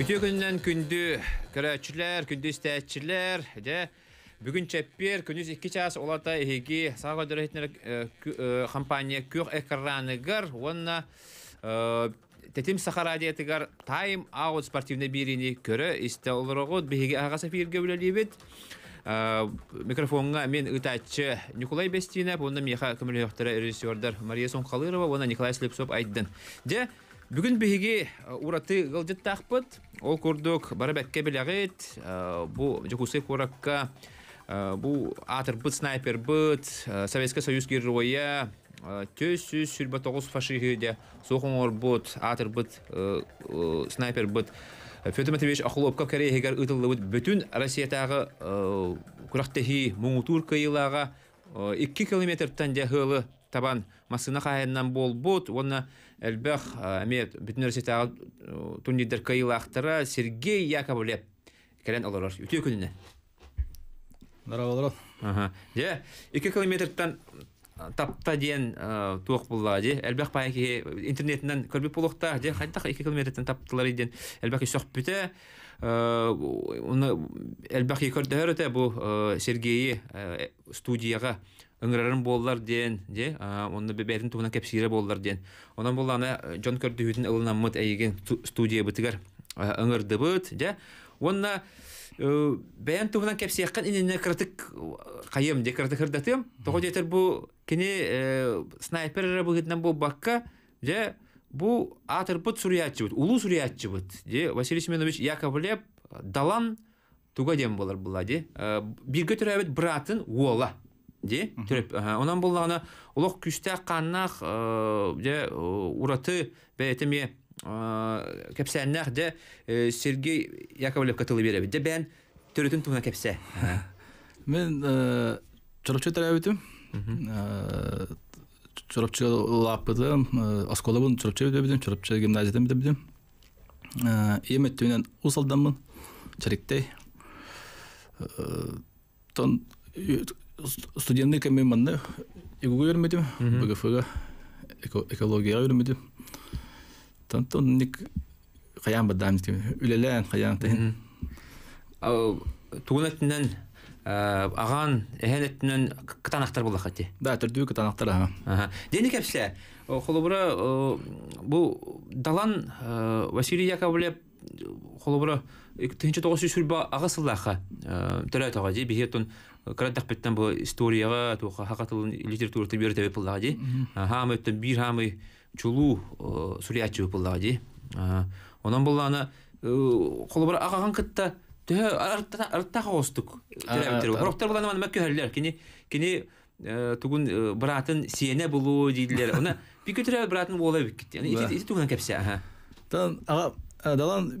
Үтө күннен күнді көрәтчілер, күнді істәтчілер, де бүгін чәппер күніз 2 час олата еге саға дөрәтінер компания көк экраны гар, онна тетим сахара диетигар тайм аут спортивный бирини көрө исте олорогот биһиги агаса пирге бүлелибит микрофонга мен ытаччы Николай Бестинов, онда Миха Көмөлөктөр режиссердер Мария Сонхалырова, онда Николай Слепцов айттын. Де Бүгін биһиги ураты ғылдет тахпыт, ол көрдік бары бәкке биләгит, бу жокусы куракка бу атыр быт снайпер быт, Советский Союз керуая, төз сүз тоғыз тогыз де, соқын сохоңор бут, атыр быт, снайпер быт. Федор Матвеевич Ахлопка Корея гер үтәлле бүтүн Россия тагы курактыһи муңутур кыйлага 2 километрдан ғылы табан масына қайынан бол бут, оны Эльбэх, ами бүтүнөр Сергей Яковлев келен олорор. Үтү күнүнө. Дарабалар. Же 2 километрдан тапта диен э, тоқ булла же элбэх баяки э, интернеттен көрбүп булукта же 2 километрден таптылар иден элбэх сөх бүтө э, уны элбэх бу Сергей студияға ыңырарын боллар ден де онны бәтін туына кепсире боллар ден онан боллана э, жон ылына мұт эйиген студия бытыгар э, бұт де онна э, бәйән туһунан кепсияққан ініне кыртык кайым де кыртык хырдатым тохо детер бу кини снайпер быгытнан бу бакка де бу атыр бут сурятчыбыт улу сурятчыбыт де Василий Семенович Яковлев далан туга дем болар була де бирге төрәбит братын уола Э, э, де төреп онан буллагына улох күстә каннах де ураты бәйтеме кепсәннах де Сергей Яковлев катылы берәбе де бән төрөтүн туна кепсә мен э, чырапчы тәрәбетим чырапчы лапыдым осколабын чырапчы бедебидим чырапчы гимназиядан бедебидим эметтүнен усалданмын чариктей тон студенты кеме манна игуга бермедим бгфга экологияга бермедим тантон ник каян бадам тим үлелен каян тен ау аган эхенеттен катанактар болла хати да төрдүү катанактар ага дени кепсе холобура бу далан василий яковлев холобура тынчы тогосу сүрба агасылаха төрөй тога же бихетун крадах петтен бу историяга тоха литература тибер болды. бір хамы чулу болды. онан булла ана бар агаган кытта тө артта хостук роктар булан ман мәккәһәлләр кини кини э, тугун э, братын сиене булу братын аха тан ага ә, далан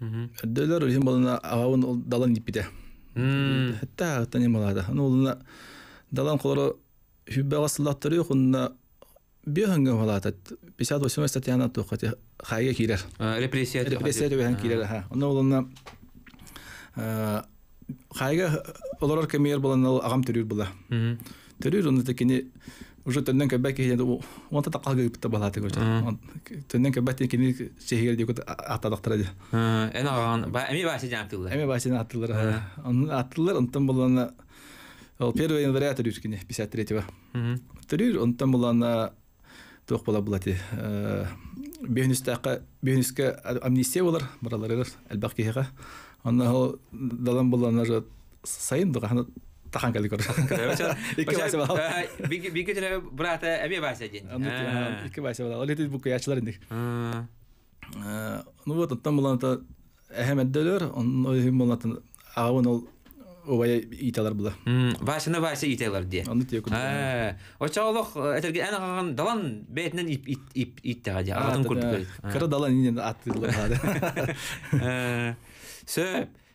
Өддөлөр үлем болына ағауын ол далан деп бите. Хәтта ағыттан далан тұры жоқ, онына 58 статьяна тоқаты хайга кирер. Репрессия. Репрессия бөһөн кирер. Ха. Оны олына болан оны уже төннөн кэбэ ки ду он та тақал гып табала те көрсө төннөн кэбэ те кини шехер дикот атадактыра де эн аган ба эми баси жан атылды эми баси атылдыр аны атылдыр онтон булана ол 1 января төрүр кини 53-го төрүр онтон булана тоқ бола булати бехнистака бехниске амнистия болар баралар элбак кихага аны далан булана сайын дуганы тахан кали кор. Икки байсы бал. Бики Ну вот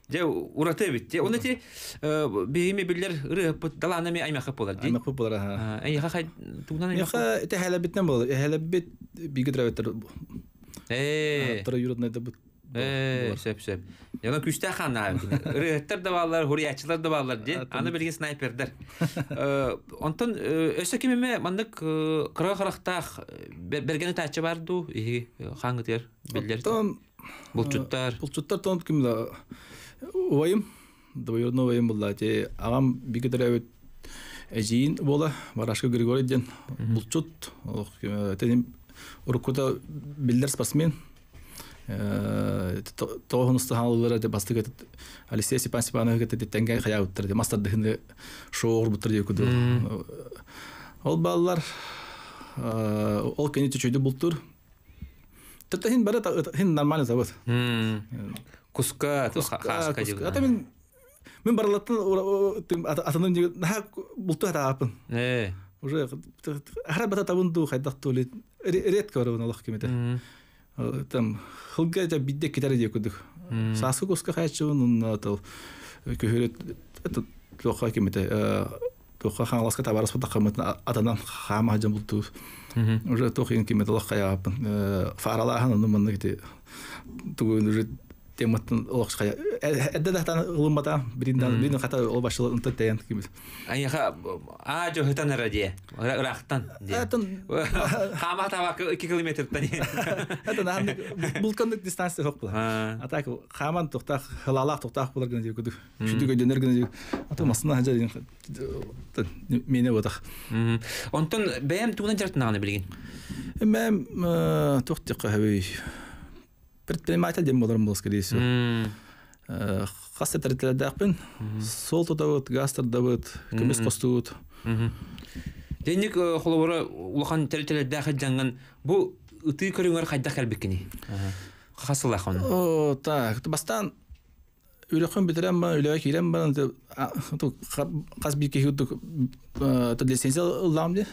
Де ураты бит. Де оны те бейме биллер ырып даланами аймаха болар. Аймаха болар. Аймаха хай тугнан аймаха. Аймаха те бит битне болар. Хәле бит бигедра бит. Э. тра юрдны да бит. Э, сеп сеп. Яна күчтә хана. Ырыттар да балалар, хуриячылар да балалар де. Аны белгән снайпердер. Э, онтан өсә кимеме мандык кыра кырактах бергәне тачы барду. Хангытер биллер. Булчуттар. Булчуттар тон кимле ойым двоюродный ойым булла те агам бикетере эжиин бола барашка григорий ден булчут э, теним урукута билдер спортсмен э, тоғынысты халылары де бастық етіп алексей степан степанов кетеді тәңгәй қая бұттыр де мастар дегенде шоғыр бұттыр де көді ол балалар э, ол кені түшеде бұлттыр тәтті хин бәрі хин нормально завод куска куска ата мен мен баралаттын атанын наха булту ата апын э. уже хара бата табын ду хайдак тули редко барабын алах кемете э, там хылга жа бидде кетер дие күдүк саскы куска хайчыбын унна тал көһөрөт это тоха кемете э, тоха хаңласка табарас бата камытын атанан хама жан булту уже тохин кемете лах каяпын фаралахан унна мынны кете тугун уже тематын олоқсқа әдді дақтан ғылымбата біріндан а 2 дистанция жоқ а так қаман шүдік масына предприниматель деп боларым болуш керек дейсіз хасты тәртілердақпын сол тұтабыт гастр дабыт күміс қостыбыт денник э, холобора улахан тәртілердақы жаңған бұл ыты көріңер қайдақ кәрбеккені хасылақ оны так бастан үлөкөн битерем ба үлөк кирем ба каз бирке хюдук то э, лицензия лам де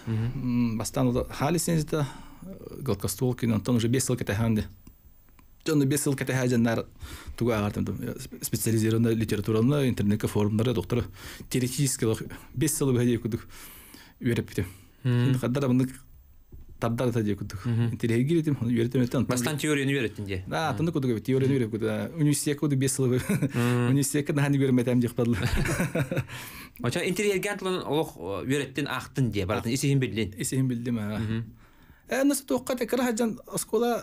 бастан хал лицензияда э, голкостол кинон тон уже жыл таханде Жонны бес ыл кәтә хәҗәннәр туга артым специализированная литератураны интернетка форумнарда доктор теоретически бес ыл бәдәй күдүк үрәп бите. Инде кадәр буны тардар та дие күдүк. Интернетка гиретем, аны үрәтем Бастан теорияны үрәтен ди. Да, таны күдүк теорияны үрәп күдүк. Университет күдүк бес ыл. Университет кәдә хәни үрәмәтәм дип кадыл. Ача интернетка тлын олох үрәттен ахтын ди. Бартын исеһен билдин. Исеһен билдим. Ә насып тоққа тәкърәҗән оскола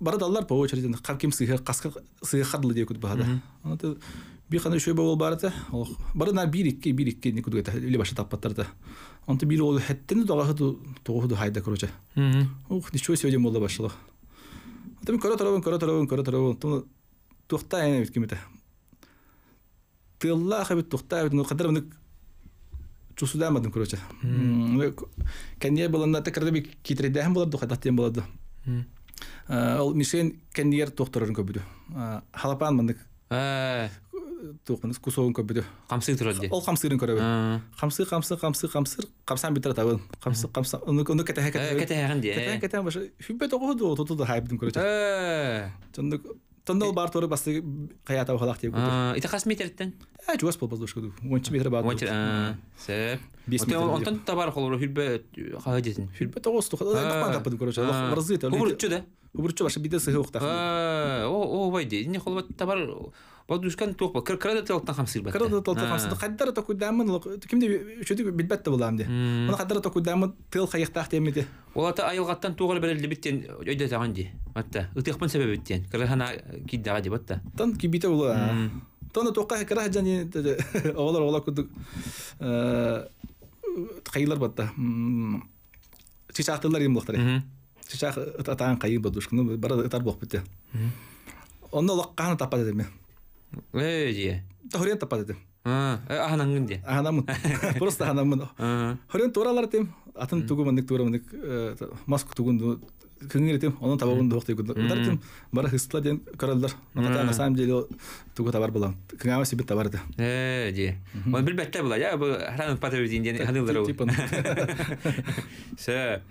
барат аллар по очереди ким сыйхы каска сыйхы хадылы дие күтбе хада аны бир кана үшөй бол барата ол барына бирикке бирикке бир икки не күтгөтө эле башы таппаттарда онты бир ол хеттен дагахы тогуду хайда короче ух ничего сегодня молда башылы там көрө тарабын көрө тарабын көрө тарабын ту тухта эне бит кимите тылла хабит тухта бит ну кадар мыны чусудамадым короче кәне баланда тәкәрдә бик китердәһем булады хадаттен булады Э, ол мишен кеннер тохторын көбүдү э, халапан мындык э. кусогун көбүдү камсый турат ол камсырын көрөбүн камсы камсы камсы камсыр камсан битер табын Тандал бар торы басты тау халақ деп. қас метрден? Э, жуас бол болды 10 метр бар. табар Убурчу башы биде сыгы ухта. О, о, вайде, не холбат табар Бадушкан тоқ ба, кырады талтан хамсыр ба. Кырады талтан хамсыр. Қаддары тоқ дамын, кімде да булам та Мына Оны қаддары тоқ дамын тыл қайықтақ демеді. Олата айылгаттан айылғаттан тоғыр бәрелді біттен өйде таған де. Атта, ытықпын сәбәбі біттен. Кырахана киддаға деп атта. Тан кибите ола. Тана тоққа кырах жан оғалар ола күдік қайылар э, батта. Сисақтылар ем бұлықтар сишах атаан кайы бодушкуну бара тар болуп бите онно лакканы таппады деме таппады де просто туралар атын тугумандык турамандык э, маску тугунду кыңгер тем онун табагын оның тегүн оқты бара самом деле э, я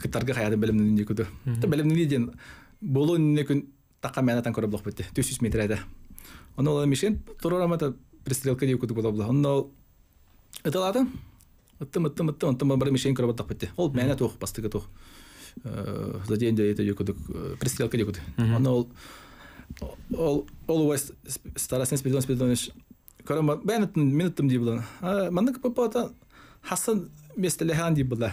кытарга хаяда билимнин не күтү. Та билимнин не ден болу не күн такка мәнатан көрөп булып бетте. 400 метр айда. Оны ол мишен турурамата э, э, пристрелка дейіп күтіп болады онно ытылады ыттым ыттым ыттым ынтым бір мишен көріп атақ бетте ол мәні тоқ бастығы тоқ заден де это күдік пристрелка де күдік онно ол ол ол уайс старосин спиридон спиридонович көрөм бен ыттым мен ыттым дей булан мандык попота хасан местелехан дей була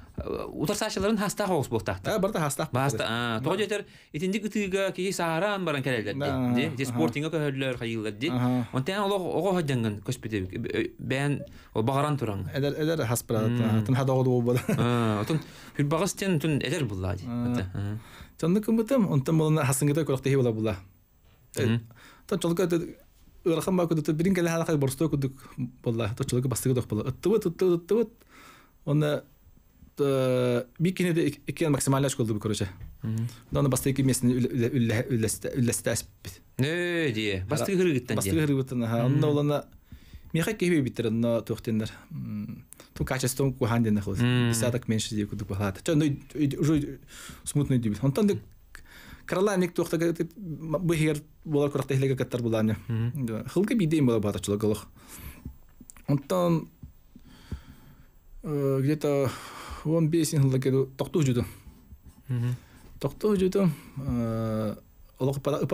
утар хаста хастах оғыс болтақты. Барда хастах. Баста, а, тоғы жетер, итіндік үтігі кейі сааран баран кәрелер де, де спортинга көһөллөр хайылдар ол бән ол бағаран туран. Эдер эдер хаспрат, тын хадагы бол. А, тын тен тын эдер булла ди. Тынны кем бутым, онтан болна хасынгыта көрөктө хебала булла. ба бирин келе халакай борстой бастыгы Ыттыбыт, ыттыбыт, ыттыбыт. Оны бикини де иккен максимально болду короче даны басты ики местин үлләсте аспит нө дие басты кырыгыттан басты кырыгыттан ха онда улана меха кеби биттер онда тухтендер ту качеством кухан ден хлыз десяток меньше дие кудук балат чо ну уже смутный дебил онтан да крала ник тухта быгер болар куракта хлеге каттар буларны хылкы бидейм бола батачлык онтан где-то он бесин хылла кеду тохту пара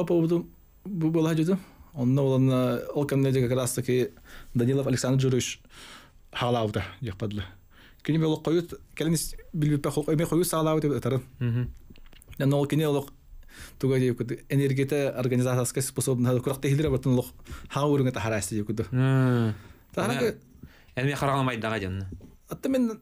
как раз таки данилов александр журович халавда япадлы ол бел коют келинис пе хол эме коют салавы деп атарын мен ол кини олох туга деп Атта мен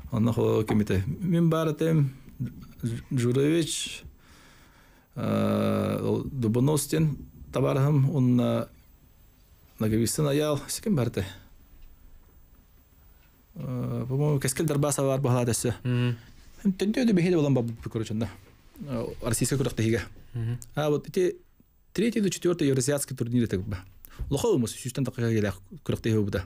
онна хо кимите мин баратем журович дубоностин табархам он нагавистен аял сиким барте по-моему кескел дарбаса бар бахладасы төнтөө тендеде бехеде болан бабы короче да российский куракта а вот эти третий до четвертый евразиатский турнир так ба лоховымыз сүйістен таққа келе куракта хеу буда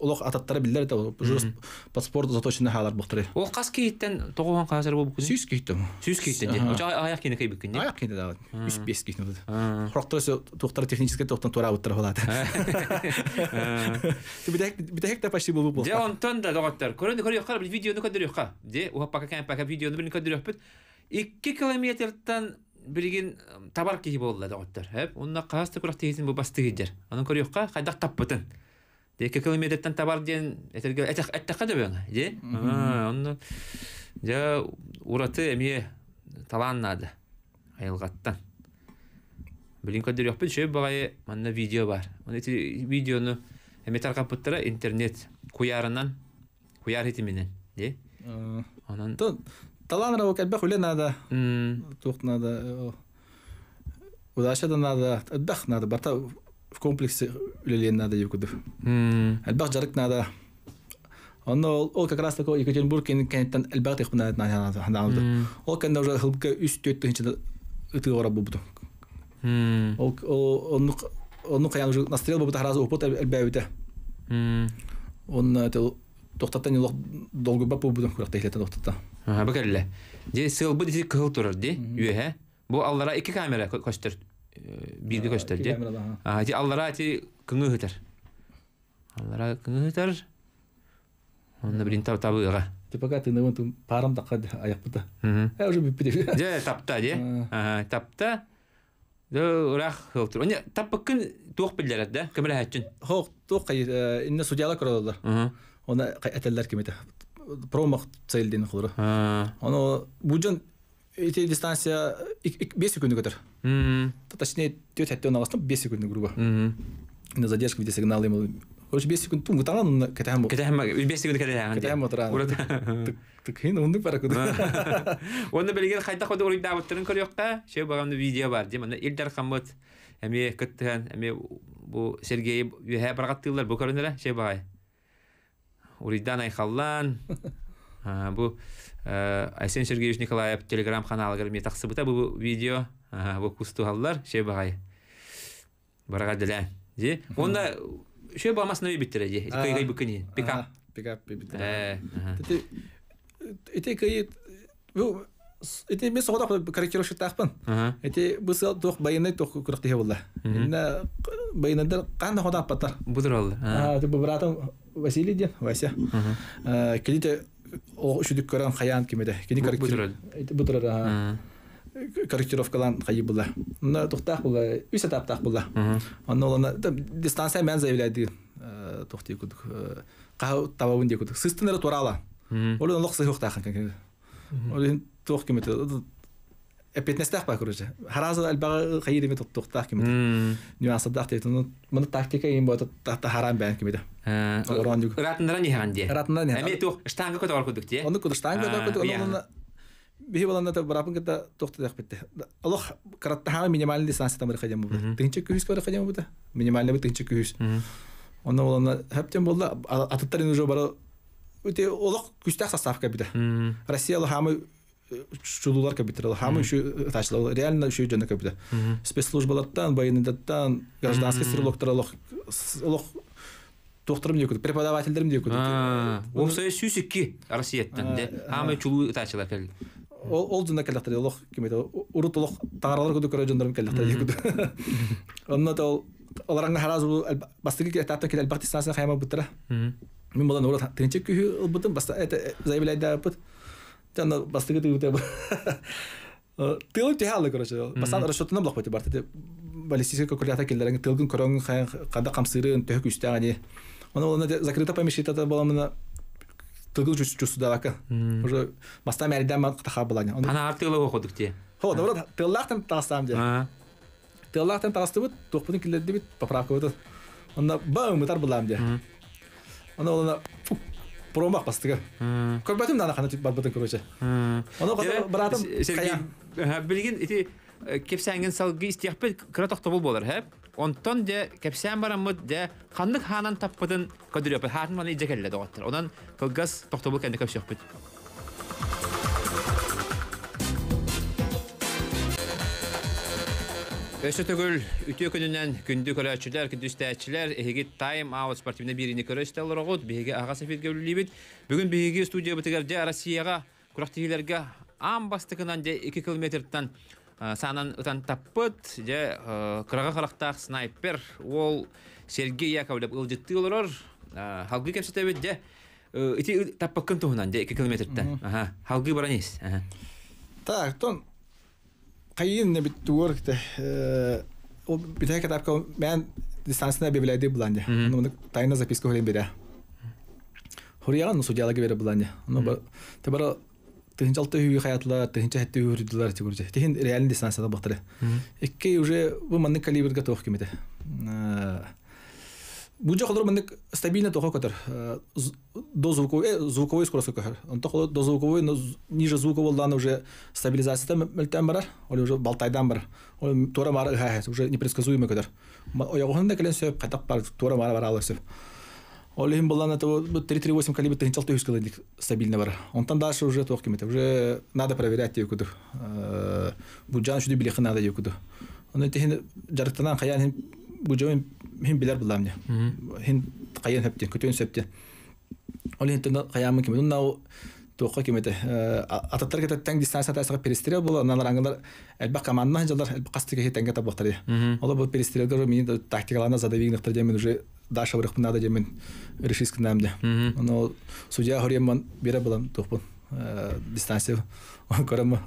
олох ататтары билдер это журус паспорт заточенный халар бахтыры Ол қас кейттен тоғуан қазір бұл күн. Сүйіс кейттен. Сүйіс кейттен де. Ожа аяқ кейне кей бүккен. Аяқ кейне да. Үс бес кейне да. Хроқтар тоқтар технический тоқтан тура уттар болады. Битек битек та почти бұл бұл. Де онтон да доғаттар. Көрін көрі қар бір видеоны көдір жоққа. Де уа пака кән пака видеоны бір көдір жоқпыт. 2 километрдан биригин табар киһи болла доғаттар. Хәп, онна қасты күрәк тегесен бу басты гидер. Аны көрі жоққа қайдақ таппытын. Деке километреттен табар ден этерге этех эттеха дебен, де? Онны жа ураты эми таланнады айылгаттан. Билин кадыр жок бит, багай манна видео бар. Оны эти видеоны эми таркап буттара интернет куярынан, куяр хитименен, де? Анан таланра ок элбэх үле нада. Тух нада. Удача да нада, эдбэх нада. Барта в комплексе үлелен надо юкудур. Әлбәқ жарык надо. Онно ол, ол как раз такой Екатеринбург кенеттен әлбәқ тек Ол уже хылбка үс қаян екі камера бирге көстерді. Ати аллара ати күңі Аллара күңі бірін ти пока ты аяқпыта. уже Же тапта тапта. да, Хоқ э, Оны эти дистанция бес секунд көтер точнее төрт сәттен аласың беш секундны күрүгө задержка видеосигналы эмел Короче, 5 секунд 5 секунд пара көр видео бар, ди менә әме бу Сергей Юһә баргат Бұл бу Э, Айсен Сергеевич Николаев телеграм каналы гәрме тақсыбыта бұл видео бұл кусту халлар ше бағай барға ділә де онда ше бамасына биттере де кайгай бүкіне пикап пикап биттере э, эте кайет бұл эте мен соңда корректировщик тақпын эте бұл сал тоқ байынай тоқ күріқті хе инна байынандар қанда хода аппаттар бұдыр болды а бұл бұратым Василий ден Вася э, келите ол үшүдүк хаян кимеде кини корректировка э, корректировкалан хайи була мына тухтах үс этаптах була олана дистанция мен заявляйди э, тухти кудук каа э, табабын декудук сыстыныры турала Ол лох эппетнестэх ба хараза албага хайри мит токтах кимит нюанса дах те ну мана тактика им бот та харам бан кимит оран юг ратнара не ханди ратнара не эми тух штанга кот орку дукте онда кот штанга кот онда бихи баланда та барапын ката тохта дах битте алох каратта хама минимальный дистанция тамыр хадям бу тинче күс кара хадям бу минимальный бу тинче күс онда боланда хаптен болда ататтарын уже бара өте олох күстәк составка бите россиялы хамы чулулар капитал реально еще идёт на капита спецслужбалаттан гражданский стрелоктор лох лох тохтырым преподавательдерим де чулу ол ол урут хараз бастыгы кел мен урат баста это жанна бастыгы тыгыте тылып теһе аллы короче басан расчетына блок пати барты баллистическая калькулята келдерен тылгын көрөн хаян када камсырын төк күстә ани оны оны закрыта помещение тата была мына тылгын чувству далака уже баста мәрдәм мат таха была ани ана артылы оқыдык те хо добро тыллахтан тастам де тыллахтан тастыбыт тохпутын келдерди бит поправка бит онда бау мытар булам де оны оны промах бастыгар. Көрбәтем дана хана тип барбытын көрөчө. Аны кадәр братым кая. Билген ити кепсәңген салгы истиякпе кратокта бул болар, һәп. Онтон де кепсәм барам мөт де хандык ханан таппытын көдөрөп, хатын маны иҗекелле дәгәттер. Онан кылгас токтобул кенде кепсәк Өсі түгіл үті күндү күнді көрәтшілер, күндістәтшілер, әйгі тайм аут спортивіне беріні көрістәлір оғыт, бейгі аға сәфетге үлілейбіт. Бүгін бейгі студия бітігерде Россияға, күрақтігілерге ам бастықынан де 2 километртан санын ұтан таппыт, де қырға қырақтақ снайпер, ол Сергей Яковлев ұлжетті олырыр, халғы кәпсетәбет де, ити таппыққын тұғынан де 2 халгы баранис. баранес. Так, тон Kayın ne bit duvar ki o bir tane kitap ko ben distansına bibliyede bulandı. Onu tayına дистанцияда бахтыры. уже бу жок олор мындык стабильно тохо көтөр до звуковой звуковой скорость көтөр онтох до звуковой ниже звука болдан уже стабилизация мөлтөн барар ол уже балтайдан бар ол туура мары ыха уже непредсказуемый көтөр оягохунда келен сөп катак бар туура мары бара алып сөп ол эми болдан это три три восемь калибр тыгынча алты жүз килодик стабильно бар онтан дальше уже тох кимете уже надо проверять деп күдү бу жан шуди билехи надо деп күдү ондан тихин жарыктанан қаян бу жөн мин билер булам не. Хин кайын хепте, көтөн септе. Ол хин тенда каямы кем дунда тоққа кемете э, ататтар кете таң дистанция тасыга перестрел була, аннан аңгылар әлбә командна җалдар әлбә касты кете тәңгә тап бахтар. Ол бу перестрелдер мине тактикаларна задавигнахтар демен уже даша бирых надо демен решиск намде. Оно судья хорем бирә булам тохпун э, дистанция. Карама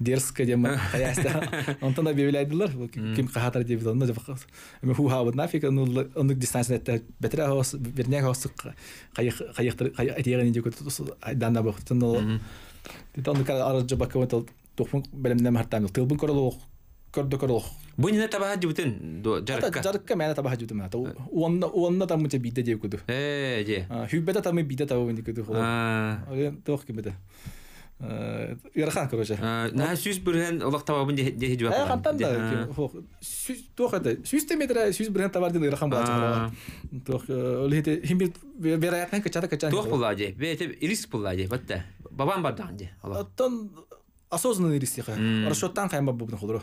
дерзко дема хаяста онтан да бебелайдылар ким кахатар деп деп ху нафиг ну дистанция та бетре хос берне хос кайык кайык этеген инде көт айдана бу тон тухун хартам бу Ярхан, э, короче. Э, на сүз бүрген олақ табабын дехе жуақ. Ә, қантан да. Тоқ әді. Сүз теметірі, сүз табар табардын Ярхан болады. Тоқ, ол өлхеті, химбір бераяқын качата качан. Тоқ болады, бе риск болады, бәтті. Бабан бардан де. Оттан осознанный риск яқы. Расчеттан қайма бұбын құлыру.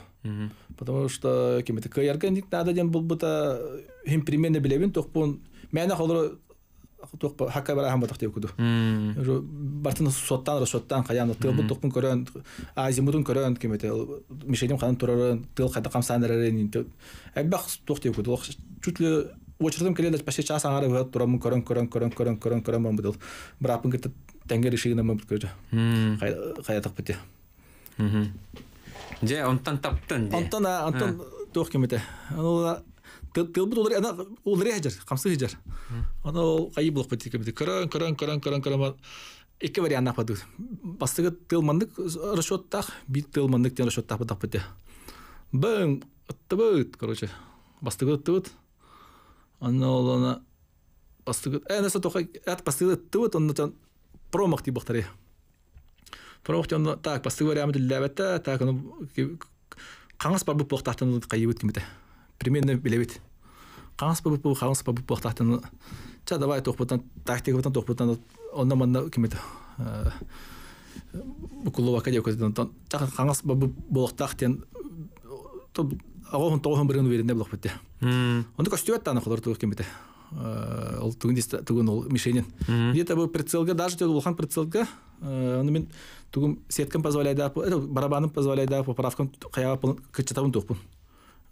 Потому что, кеметі, кайарген дик надо ден бұл бұта, э, хим примерно білебін, тоқ бұн, мәні құлыру туох хакка бара хам батах тиекуду. Жо бартын суоттан росоттан хаян тыл бу тохпун көрөн азимутун көрөн кемете мишедим ханын турарын тыл хада камсанырын эббах тох тиекуду. Чутле очердим келеле пасе час аңары бат турамын көрөн көрөн көрөн көрөн көрөн көрөн мон бул. Брапын кет теңге решигине мон көрө. Хаятак бите. Же онтан таптын. Онтан онтан э. тох кемете. Ал кылбыт улар ана улар хажар қамсы хажар ана ол кайы булып кетти кебди көрөн көрөн көрөн көрөн көрөн эки вариант апады бастыгы тылмандык расчеттах бит тылмандык тен расчеттах бадап бете бэм тыбыт короче бастыгы тыбыт ана ол ана бастыгы э наса тоха ат бастыгы тыбыт он тан промах ти бахтаре промах тен так бастыгы вариант лабата так ну каңас бар бу бахтартын кайыбыт кимде примерно билебит қаңыс бабыт бұл қаңыс бабыт бұл тахтан ча давай тоқпытан тактика бұтан тоқпытан онна манна кемет бұкулова кәде көздан чахан қаңыс бабыт бұл тахтен ағоғын тоғын бірін веренде бұлақ бітті онда көстюет таны құлар тұғы кемет ол түгін түгін ол мишенин где то был прицелге даже тет улхан прицелга оны мен түгін сеткам позволяйда барабаным позволяйда поправкам қаяға кычатабын тұқпын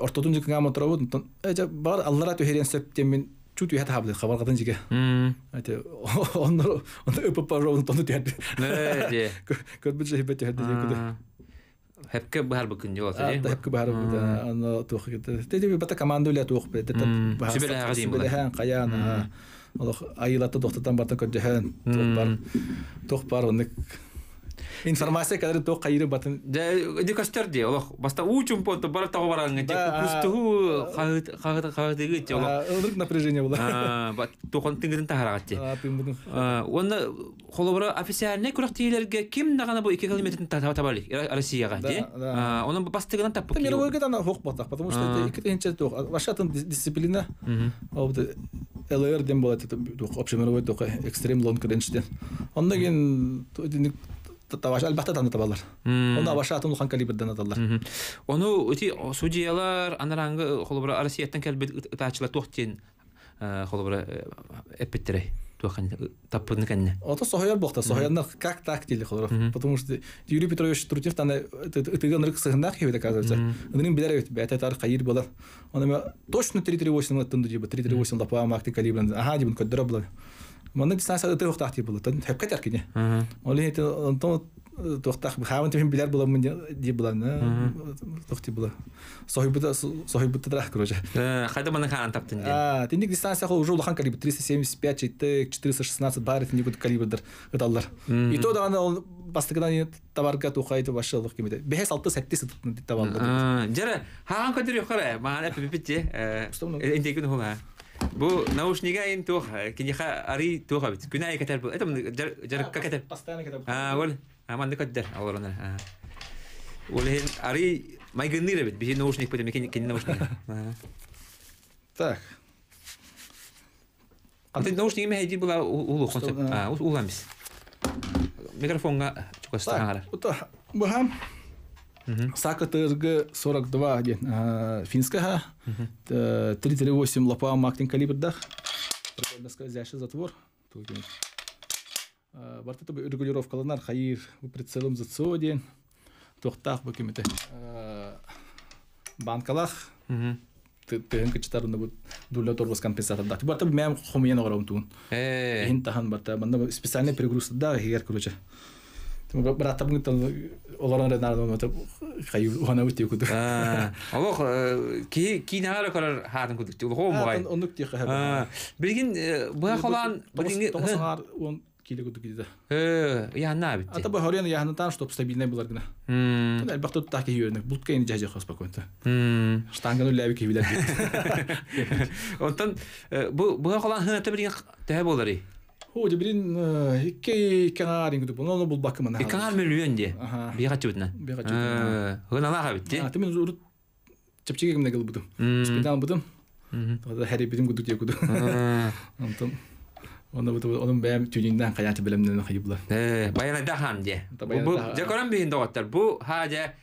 ортотун жикен гамма торабу эже бар алнара төһерен септемин чут үһәт хабды хабар гадан жиге эте оннор онда өпөп барабын тону төһәт эже көтбүт жебет төһәт бар Да, бар да. Аны тух кетті. Деді бата команду ле тух бі. Сүбелі қаян. Олық барта көдді hän. бар. Тох бар, информация кадр то қайыры батын да дикастер де ол баста учум понто бар тағы баран эти күстігі хагыт хагыт деген эти олох напряжение бол а бат тохон тингин а те оны қолыбыра э, официальный курак тиелерге ким нагана бу 2 километрдин табали россияга де онун бастыгынан таппы мировой гана хок батақ потому что это икенче тох вашатын дисциплина вот ЛР дем болот общемировой тоқ э, экстрем лонг ренчтен одан кейін татаваш албатта таны табалар. Онда баша атым улхан калибр Оны үти судьялар анараңгы холобра Россияттан келбет тачлар холобра эпеттерей сохаяр как так Потому что Юрий Петрович Трутев тана тыган рык сыгнах хевит оказывается. Нын бит точно 338 Манна дистанция да тох тахти булы. Тон хепка это онто тох хаван Хайда А, калибр 375 416 бар бут И то да ана бастыгынан табарка тухайтып башылдык кимде. Бехес 6-8 А Жара, Бу наушника им тоха, кинеха ари тоха бит. Күнәй кетер бу. Это жар кетер. Постоянно кетер. А, вол. Аман дикәдер. Аллар аны. Вол ари майгыныр бит. Бит наушник потом кине кине наушник. Так. А наушник име хәди була улу концепт. А, уламыз. микрофонға чукастаңар. Так. Бу һәм Сака ТРГ 42 финского, финская 338 лапа мактин калибрдах. затвор. Барты тобы регулировкаланар хайыр прицелым зацо ден. Тохтах бы кемете. Банкалах. бут торбас компенсатор да. Э. специальный братта бүгүн олорон ренардон отып хаю уана үтү күдү. Алох ки хатын күдү. Тул хо мой. Онук ти хабар. он киле күдү киде. Э, яна Ата бу хорен яна тан чтоб стабильный булар гына. Хм. Тул албатта так ки Худи билин икке кеңар ингүдү буну ону бул бакымын. Кеңар миллион ди. Бияга чөтнө. Бияга чөтнө. Гынала хабитти. А тимин зурут чепчеге кимне гыл будум. Спидан будум. Ода хари бидим гудук же гуду. Антон. Onu bu onun ben tüyünden hayatı bilimden hayıblar. Ee, bayan da hamdi. Bu jakoran bir hindogatlar. Bu haja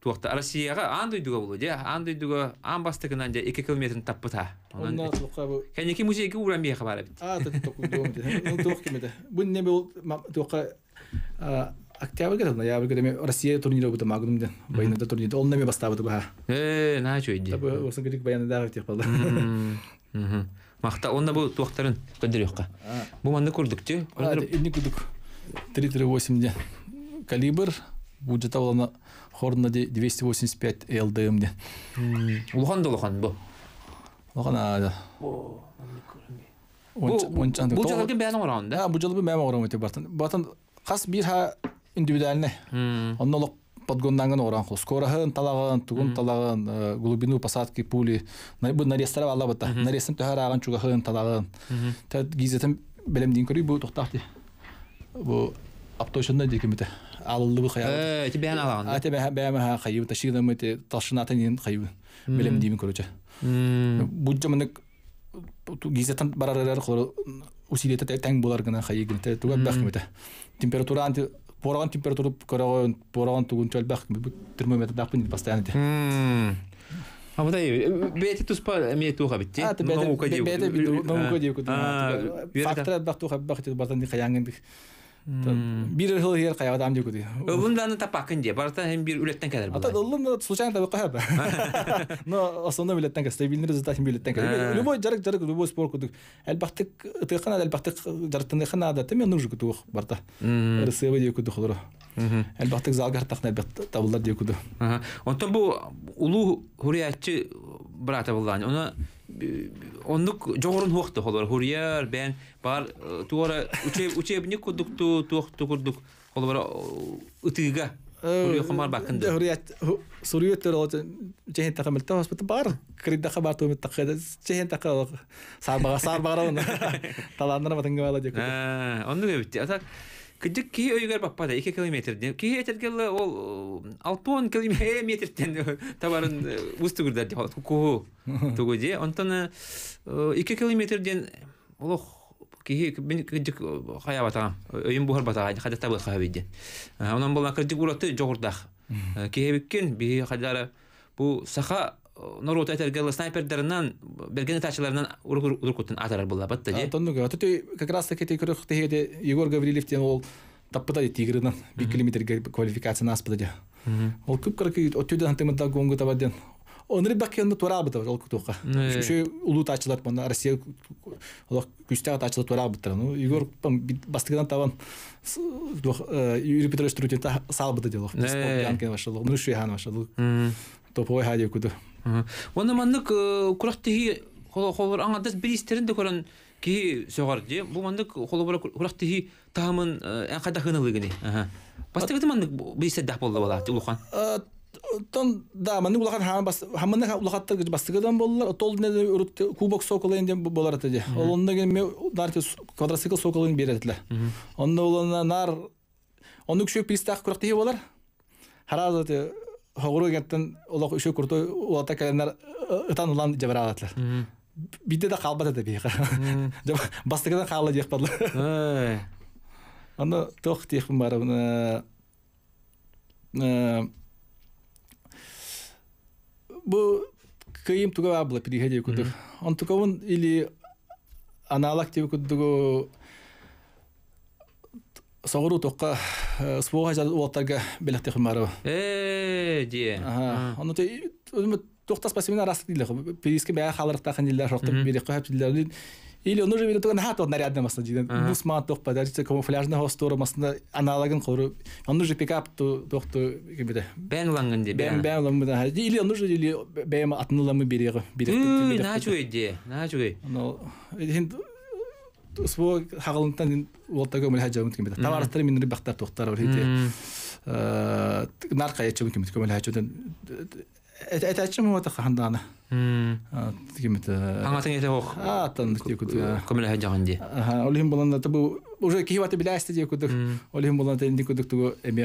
туақта россияға андай дуга болу же андай дуга ан бастыкынан же эки километрин таппыта кенеки музейге урам бияка бара бит бун неме бол туока октябрьге ноябрьге деме россия турнири бута магнумден баянда турнир ол неме бастабыты баа э начойди осонгирик баянда тех балда махта онда бу туактарын көндөрөкка бу манда көрдүк же көрдүк 338 де калибр бу жата хорна 285 лдм ден Улхан да улхан бу. Улхан ада. Бу жылы кем бәнең оран да? Бу жылы бәнең оран өтеп бартын. Батын хас бир ха индивидуальне. Оннан лок подгоннанган оран хус. Корахын талагын, тугун талагын, э, глубину посадки пули. Бу нарестара алла бата. Нарестен төһәраган чугахын талагын. Тәт гизетем белем дин көрү бу тохтахты. Бу аптошында дикемите аллыбы хаял. Эти бәһән алган. Аты бәһән ха хайып ташыгым эти ташынатын хайып белем деймин көрөчө. Бу жамынык гизетен барарар хор усилиете тәң булар гына Температура анти температура А бир ырыл ер каяга дам дегуди ылым даны тапакын кенде барта хем бир үлеттен кедер булай ата ылым да случайно табы кая но основной үлеттен кедер стабильный результат хем үлеттен кедер любой жарык жарык любой спорт кудук элбактык тыхана элбактык жарыктын хана да теме нужу кудук барта рсв дей кудук олоро элбактык залгар тахна бет табылдар дей куду онтон бу улуу хуриятчы брата булган оны оннук жогорун хуакты холор хурьяр бен бар туора учебник курдукту туакту курдук холбара ытыга э, бар бар сарбага Күдік кии өйгер баппада 2 километр. Кии этергеле ол он километрден табарын устугурдар деп түгі де, онтан 2 километрден олох кии мен кыдык хая батам. Өйүм бухар бата хада табы хабиде. онан болан кыдык ураты жоғырдақ. Кии биккен би хадара бұл саха Norut eter gel sniperlerinden belgeni taşlarından urkutun atar bulla batta je. как раз таки те тегеде Егор ол таппыда ди тигрынан 1 километр Ол күп кырык оттюдан антымда гонгу табаден. Онри бакенда ол э. Петрович та Оны маннык э, курактыхи холор аңадас бир истерин көрөн ки сөгөр ди. бу холор тамын э, эн кайда Аха. бир болду бала улухан. Э, тон да маннык улахан хам бас хамны боллар. кубок соколын болар атыды. Олонда ген квадроцикл соколын Онда улана нар Оны пистах Hoğru gertten olak üşü kurtu ulata kalenler ıtan ulan да alatlar. Bitti de kalbat edebi yıkar. Bastıkıdan kalba yıkpadlar. Onu çok e, tiyekbim var. Bu kıyım tuga abla pidihediye он аналог тебе Соғыру тоққа споға жады олаттарға белекте құмары. Э, Оны те өзіме тоқтас пасымен арасы дейді. Переске бәя халырықта қан дилер, шоқты бере қойып дилер. Или он уже видел, нахат он нарядный масно дейді. камуфляжный хостор аналогын қору. Он уже пикап тоқты кебеді. Бәң лаңын де. Бәң бәң лаңын де. Или он уже или бере сво хагылынтан волта көмөл хаҗа мөмкин бит. Товарстар мин бахтар тохтар бер хите. Э, нарка яча мөмкин бит көмөл хаҗадан. Эт э, ачы вот хандана. Э, Кимит. Аңатын ете А, тан ди кут. Көмөл хаҗа ганди. Аха, олим булганда уже киваты беләсте ди кут. Олим булганда инде кут ту эме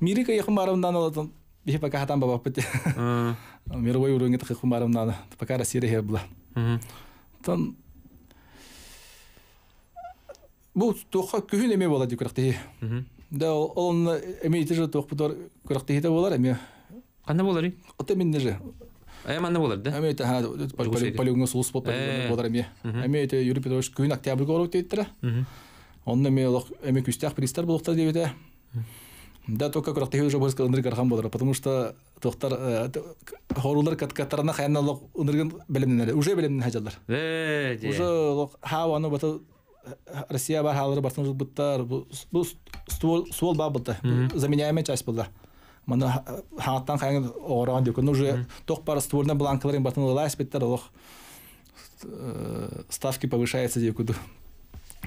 мирика яхым барымдан алатын бихи пока хатан баба пыте мировой уровень это хихум барымдан пока россия хер была тон бу тоха күһүн эме бола ди көрөктеи да он эме же тох бутор көрөктеи да болар эме кандай болар оте мен же Айманны болар да. Әме тә полигонга сулус болып болар әме. Әме тә Юрий Петрович күн октябрь гору тәйттер. Онны мен әме күстәк пристар булыкта дип әйтә. Да, только как рахтахи уже больше Андрей Кархан бодра, потому что тохтар э, хорулар каткатарна хайна лох Андрейн белемнен уже белемнен хаҗалар. Э, уже лох хаваны бата э, Россия бар халары бартын жыл буттар, бу ствол ствол ба булды. Заменяемая часть булды. Мана хаттан хайны огоран дип, уже тох пар стволны бланкаларын бартын лайс биттер лох ставки повышается дип куду.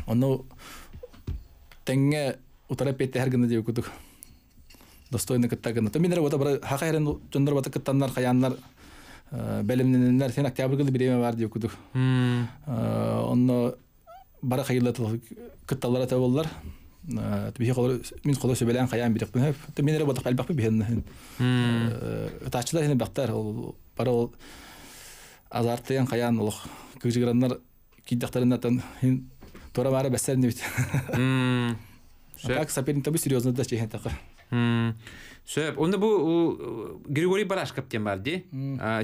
Оно тенге утарап етте һәр генә достойны кыттагын то минер бота бара хакайрен жондар хаяннар сен октябрь биреме бар деп күдүк э, онно бара хайылда кытталлар ата боллар э, мин колор сөбелен хаян биректин хеп то минер бота калбак ол соперник Сөп, онда бу Григорий Барашковтен бар ди.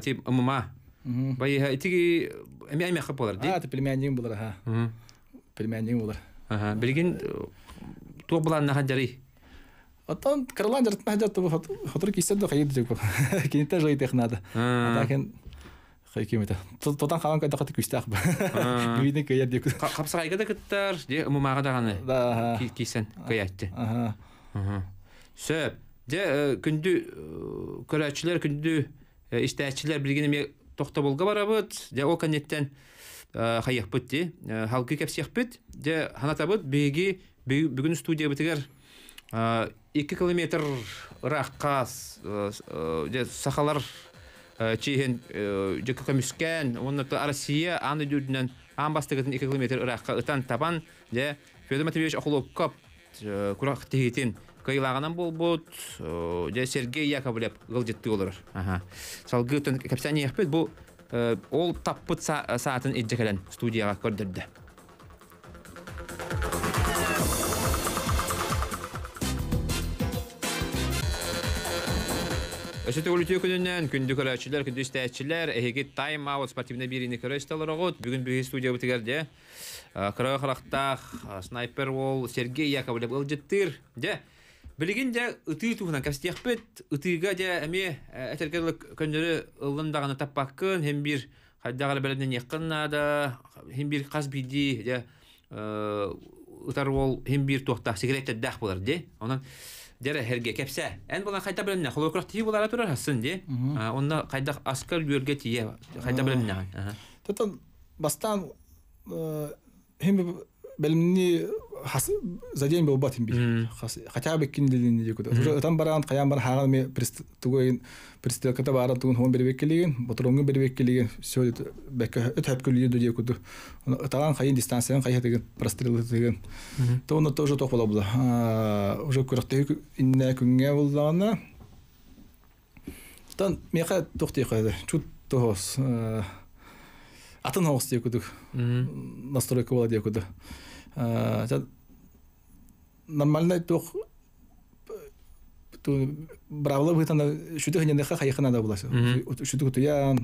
Ти ымма. Бай ти эми эми хап болар ди. А, ти племянник болар ха. Племянник болар. Аха, билген то булан нахаджари. Атан Карлан жарт нахаджат бу хатыр кисер до хайд дик бу. Кинте жой технада. Атакен хайкем Тотан хаван кайда хаты күстәх бу. Гүйне кәйер дик. Капсагайга да кеттер, де ыммага да ганы. Да. Кисен кәйәтте. Аха. Аха сөп де күнді көрөчүлөр күндү иштечилер тоқта ме токтоболга барабыт же ол кенеттен хайякпыт ди халкы де же абыд беги бүгін студия бұдығар 2 километр ыракка де сахалар чиен жүкі көмүскөн онун арасия аны дүрдінен аң бастыгытын эки километр ыракка ұтан табан де федор матвеевич окуловкоп құрақ тегетін кыйлагынан болбут же сергей яковлев гылжытты олор салгытын капитан яхпет бу э, ол таппыт э, саатын эджекелен студияга көрдөрдө Өсөтө үлүтүү күнүнөн күндү көрөчүлөр, күндү истечилер, эһиги тайм аут спортивный бирине көрөстөлөр огот. Бүгін бүгүн студия бүтүгөрдө. Кыраа э, характах снайпер ол Сергей Яковлев ылжыттыр. Же Білген де ытыы туһунан кастиэхпит, ытыыга дә эми ә, әтәргәле көннөрү ыллын даганы таппаккын, һәм бир хайдагар белән да, һәм бир каз биди бол, ытар ә, ол һәм бир тохта сигареттә дах булар ди. Анан дәрә ән булган хайта белән холокрафт тиеп булара турар хасын ди. Онна хайда ә. тие, за день был бат имби хотя бы уже там баран бар хаган ме тугойн пристрелката баран тугун хон бербек келеген все деген прострел деген то он тоже уже тан чут э, настройка Э, нормально тох ту бравлы бытана шуты хненде ха хаяхна да буласы шуты ту я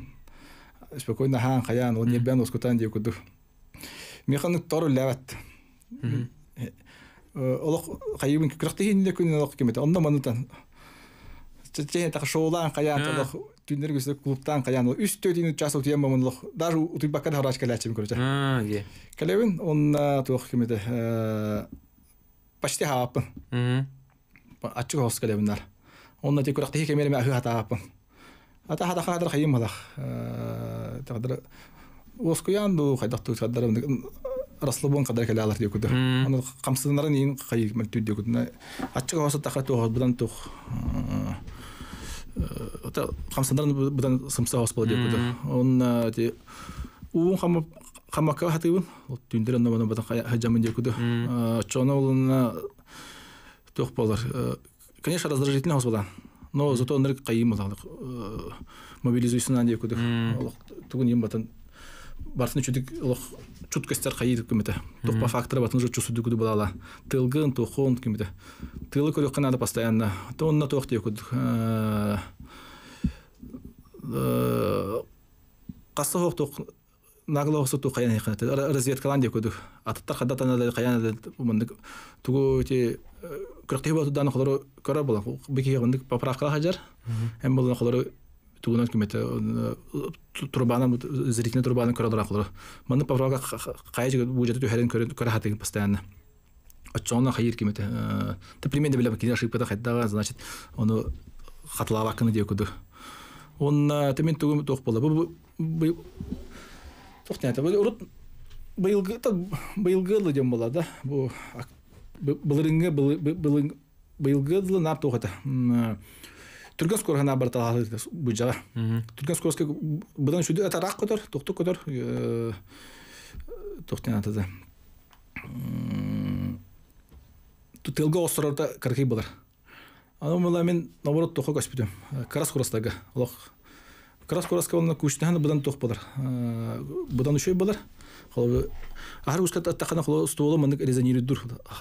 спокойно хан хаян он не бен оскутан ди куду механик тору лават э, олох хайыбын крахты хинде күнен олох кемет онда манутан чечен так шоулан хаян олох түннер күсі клубтан қаян ол үс төрт минут час утиен бамынлық даже утыбакка да харач калячим көрүчө е калебин онна туох кимеде э, почти хааппын ачык те ахы ата хадыр тагдыр ду келе алар аны ачык хамсандар бұдан сымса оспал деп те уун хатыбын түндер хаджамын деп улуна тох болар конечно раздражительно господа но зато он кайым ем батан барсын үчүдүк лох чуткастар кайыды күмүтө тухпа фактор батын уже чусуду күдү балала. тылгын тохон күмүтө тылы көрөк надо постоянно тонна тох э, э, тие күдүк касы хок тох нагло суту каян хат разведкалан дие күдүк аттар хадата надо каян мындык тугу те кырктыгы батудан колору көрө була бики мындык поправкалар хажар эм булдан колору тугунан кимете э, э, турбаны зрительный турбаны көрө дырахлар мыны паврага кайы жигит бу жерде төһәрен көрө деген постоянно отчонна хайыр кимете э, ты значит оны хатлава кыны күдү темен болду бу урут быйылгы түрген скорга на бар талаты буджа түрген скорска будан шуды это рак котор токту котор токтен атады ту телга осорорда каркай болар аны мына мен наоборот тохо госпитем карас курастага лох карас кураска болна күчтен будан тох болар будан үшөй болар ахар гускат аттахана холо столо ман резонирует дур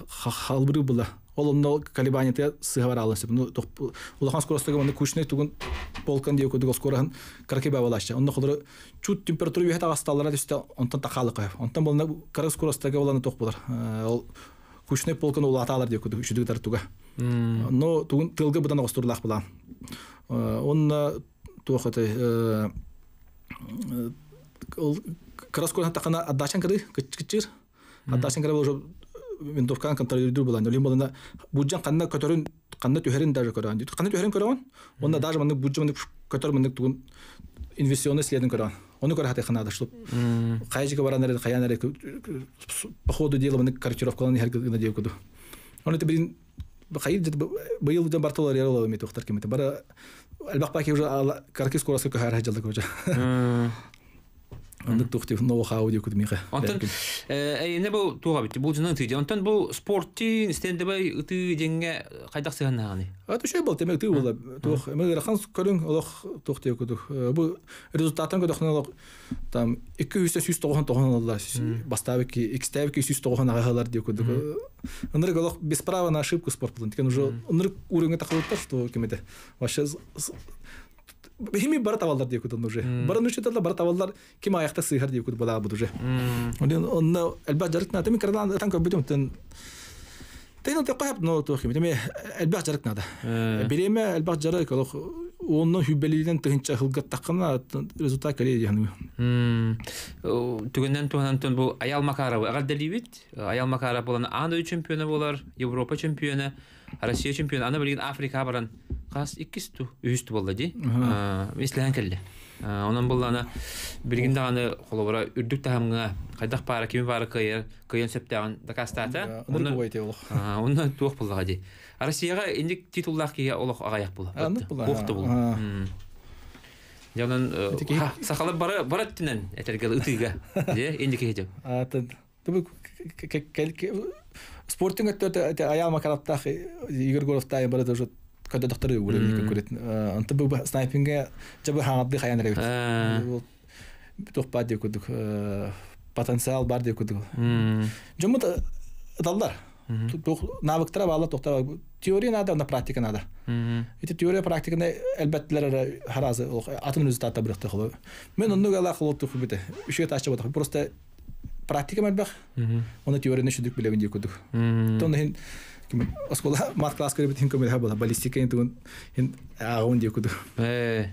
халбыры была ол онно колебания те сыгаваралы сеп ну то улахан скоростога ман кучный тугун полкан дию кодугол скорахан каркеба балашча онно холо чут температура вехта асталлара дисте онтан тахалыкаев онтан болна карак скоростога болана ток болар э, ол күшіне полкын ол аталар деп күдік жүдік тартуға но тугун тылгы бұдан оғыстырылақ бұлан э, онна туақыты э, ол краскоян тақана аддачан кыры кычыр аддачан кыры уже мен дуркан контролирдүү булан олим болана буджан канна көтөрүн канна төһерин даже көрөн дейт канна төһерин көрөн онда даже мындай буджан көтөр инвестиционный следин оны көрө чтоб кай жерге по ходу дела Андык тухти ново хау дию кутмиха. э, э не бу туга бит. Бу жынан тиди. Антон э, бу спортти стендебай үтү денге кайдак А түшөй бол темек бола. результатын там 299 агалар э, олох без права на ошибку спорт план. Тикен уже что Хими бара тавалдар дей күтін уже. Бара нүші тадла бара тавалдар кем аяқта сыйхар деп күтін бада бұд уже. Онын онна әлбәт жарықна тәмі кірдан тән көп бүтім тән Тәйнал тәп қайып но то хими тәмі әлбәт жарықна да. Береме әлбәт жарық олық оның хүббелиден тәгінчә хылгат таққана результат кәле яны. Түгендән туһанан төн бу Аял Макаров, агал Деливит, Аял Макаров булан Андой чемпионы болар Европа чемпионы, Россия чемпионы, аны белгән Африка баран қас иккисту үйісту болды ди ислән келле онан бұл ана биргинде аны холобора үрдүк тахамга кайдак пара кими пара кыйыр кыйын септаган докастата онда туох буллага ди россияга инди титуллах кия олох агаяк була бухты була Яғынан сақалып бара бары тинен әтерге үтіге де енді кейде. Атын. Түбі спорттың өтті аял макараптақ Игорь Горовтай бары да жұт когда доктор угулы не курит анты бу снайпинге жабы хаңадды хаян ребит тухпа деп кудук потенциал бар деп кудук жомут даллар навыктар бала тохта теория надо на практика надо эти теория практиканы әлбәттелер харазы атын өзі тата бирыкты кылы мен онну гала кылы тук бите үшө ташып отук просто практика мәлбәх оны теорияны шүдүк білемін деп кудук тонда оскола мат класс көріп тин көмеле бола баллистика интун ин агын дию куду э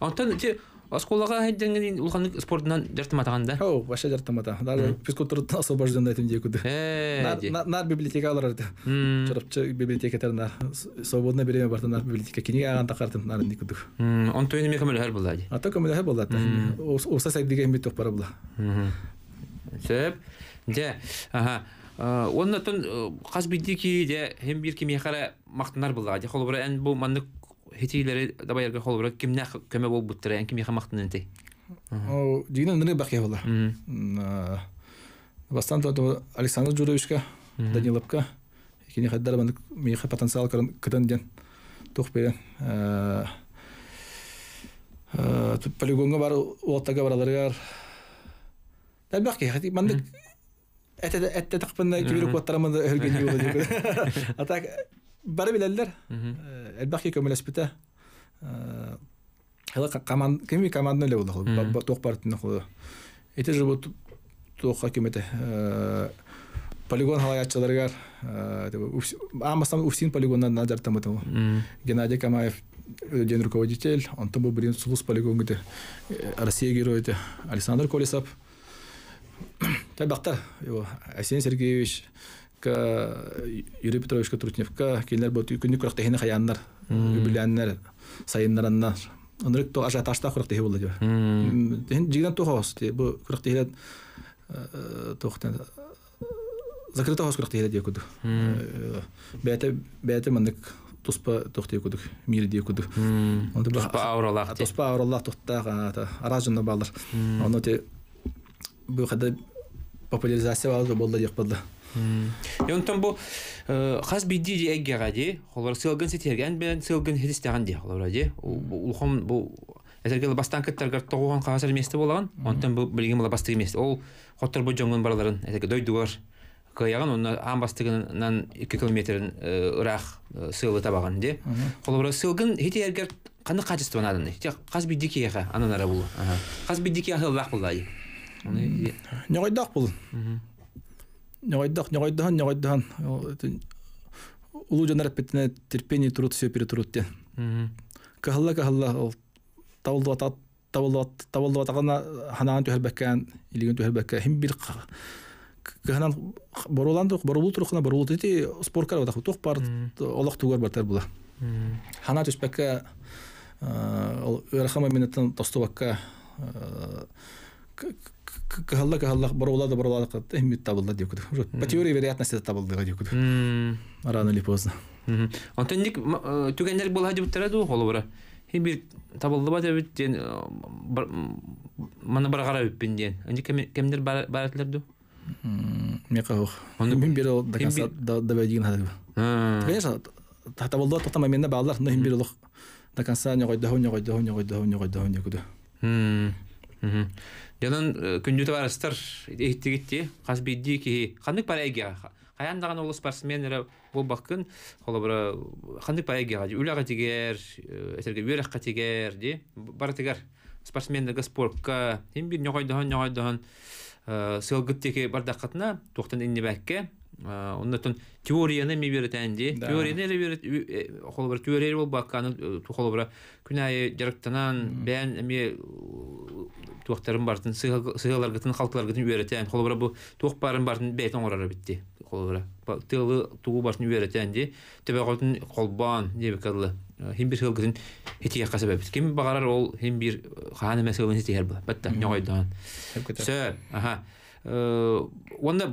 онтан ти осколага хедденген улхан спортдан жартыматаганда о баша жартымата даже физкультурадан освобожденный этим дию куду э, нар библиотека алар аларда чорапчы библиотекатар нар свободно береме барда нар библиотека кини аган такартын нар дию куду онтан эме көмеле хер болда ата көмеле хер болда оса деген бит топара була сөп де аха Э, Оннатын қаз э, биддики де хем бир кими хара мақтанар булла. Де холбра эн бу манны хетилери дабайерге холбра кимне көмө болуп буттыр, эн кими хамактын энти. О, дигин нэ бакыя булла. Бастан то Александр Джуровичка, Даниловка, кини хаддар банды миха потенциал кырын кытан ден. Тух берен. Э, полигонга бар, оттага бараларга. Дәлбәк ки, хәти мандык әтте тақпын өлген бары биләлләр. Әлбәхи көмәләс полигон назар Геннадий Камаев ден руководитель, он сулус полигон где Россия герой Александр Колесов. Табақтар, Әсен Сергеевич, Юрий Петрович Трутневка, келер бұл күнді күріқті хені қаянлар, үбіләнлер, сайынларанлар. Онырық то ажа ташта күріқті хе болды деп. Жігіден тоға осы, бұл күріқті хелет тоқтан. Закрыта хос күріқті хелет декуді. Бәті мандық туспа тохте кудук мир дие кудук туспа ауралах туспа ауралах тохтага аражына балар оно те бұйқада популяризация алды болды дек болды. Йонтон бу хас бидди ди эггера ди, холор сылгын сетерген мен сылгын хедистеген ди холор ди. Улхом бу эсергел бастан кеттер гар тогон хасар месте болган, онтон бу билген була басты месте. Ол хоттор бу жонгон барларын эсерге дойдуар. Каяған оны ан бастыгынан 2 километрин ырах сылы табаган ди. Холор сылгын хетергер каны качествонадын. Хас бидди кияга ананара бул. Хас бидди кияга лах булдай. Нёгойдах бұл. Нёгойдах, нёгойдахан, нёгойдахан. Улу жанар петтіне терпение тұрут, все перетұрут те. Кахалла, кахалла, тавылды атат, тавылды атат, тавылды атағана ханаған төхәрбәккән, илеген төхәрбәккән. Хим бір каханан боруландық, борулу тұрқына, борулу тети споркар отақ, тоқ бар, олақ тугар бартар бұла. Хана төспәккә, өрәхама минеттен тостубакка, кыһаллах кыһаллах боролады боролады кат эммит табылды деп күдүк по теории вероятности табылды деп күдүк рано или поздно онтон ник э, түгендер деп табылды ба деп ден э, мана кемдер баратлар ду мен бир до конца доводигин хадыбы конечно не Дилан күндүтү барастар кетти каз бийди ки кандай парайга хаян даган ол спортсменлер бу баккын холобра хандык парайга үлага тигер этерге биракка тигер ди бар тигер спортсмендерге спортко эми бир ногойдон ногойдон сылгыттеки бардакатына токтон иннебекке оннотон теорияны ме берет әнде теорияны эле берет бір теория бол бакканы холобра күнайы жарыктанан бән эми туактарын бартын сыгаларгытын халкыларгытын үйрөтөн холобра бу туак барын бартын бейтен орара битти холобра тылы тугу башын үйрөтөн ди қолтын қолбан деп кылы хим бир хылгытын хитиге касабы ким багарар ол хим бир хааны мәсәлен хитигер бу батта ногойдан сө аха онда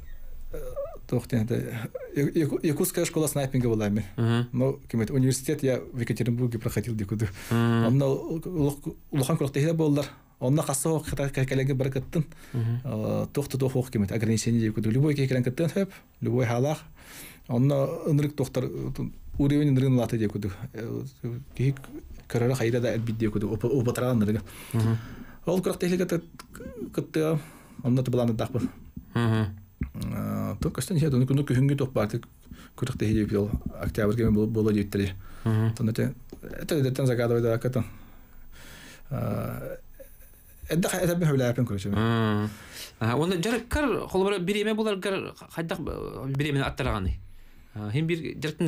Якутская школа снайпинга была мен. университет я в Екатеринбурге проходил дикуду. Онна улухан куракта хида болдар. Онна касса кекеленге бир кыттын. Тохту тохук кемет ограничение дикуду. Любой кекелен кыттын любой халах. ынрык уровень ынрын латы дикуду. Ол Э, только что нет, ну ну кюхинги тох парты курах те хиди пил октябрь кем было было дитри. То это это это загадывает да как-то. Э, это это бы хуляя жар кар булар кар э, аттараганы. бир жартын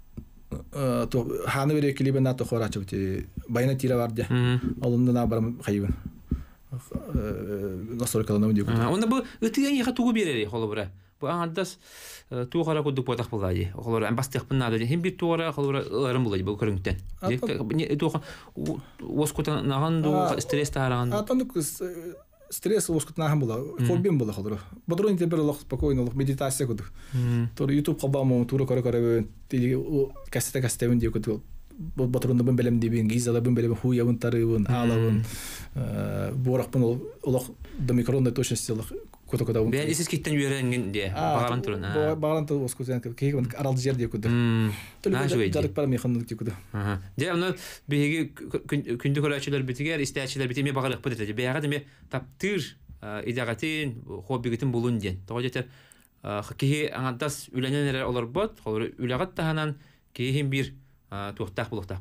ханы бере кили бен нато хора чөкти байна тира бар де олунда на барам хайбын настройка на мудику он бы ты не хату берери холобра бу андас ту хара кудук потах булади холора ам бастык пнада де хим бир туара холора ырым булади бу көрүнгтен ту оскутан наган ду стресс тараган атандык стресс лоскут була, хоббим була холдур. Бодрун тебе лох медитация куду. YouTube кабаму тур кара кара ти кассета кассета вен диё куду. Ботрунда бен белем дибин, гизала бен белем тары ала до точности лох кута кута бун. киттен де бағаран турун. Бағаран турун арал пара Де аны көрөчүлөр истечилер ме багалык деме таптыр олар бот, бир туктак булуктак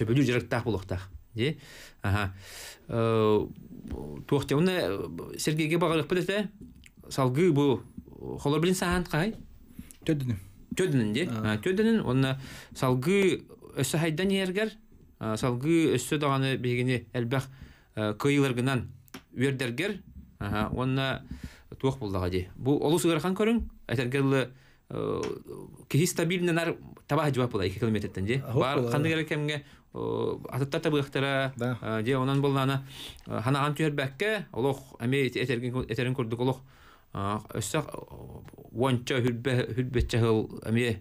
жарыктак де аха э, туохте уна сергейге багарык билете салгы бу холор билин сахан кай төдүнүн төдүнүн де төдүнүн онна салгы өссө хайдан ергер салгы өссө даганы бегини элбах э, кыйылыргынан аха, онна туох булдага де бу олус ыгархан көрүң айтергеллы э, кихи стабильный нар табаха жуап була эки километрден же бар кандай керек кемге атытта табы ихтара де онан боллана ханаган түһербәккә олох әме етерін көрдік күрдүк олох өссәк уанча хүлбә хүлбәтчә хыл әме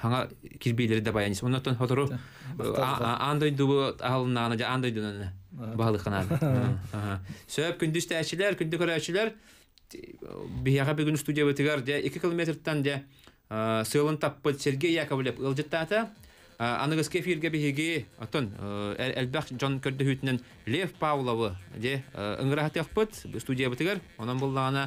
хаңа кирбейләре дә баянис оннан хотору андай дубы алынана жа андай дунана баһалы хана сөп күндүз тәчиләр күндү көрәчиләр бияга бүгүн студия бетигәр дә 2 километрдан дә э, сыйлын таппы Сергей Яковлев ылжыттата Э, аныгызке эфирге биһиги отон э, элбэх Джон көрдөһүтүнен Лев Павловы де э, ыңгырахатыахпыт студия бытыгар оның буллаана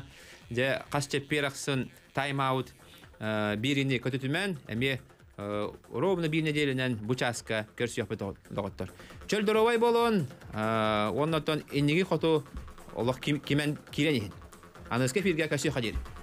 де кас чепперахсын тайм-аут бирини көтөтүмэн эми ровно бир неделинен бучаска көрсүөхпүт доготтор чөлдоровой болон оннотон инниги хоту олох кимен киренихин аныгызке эфирге касюха дир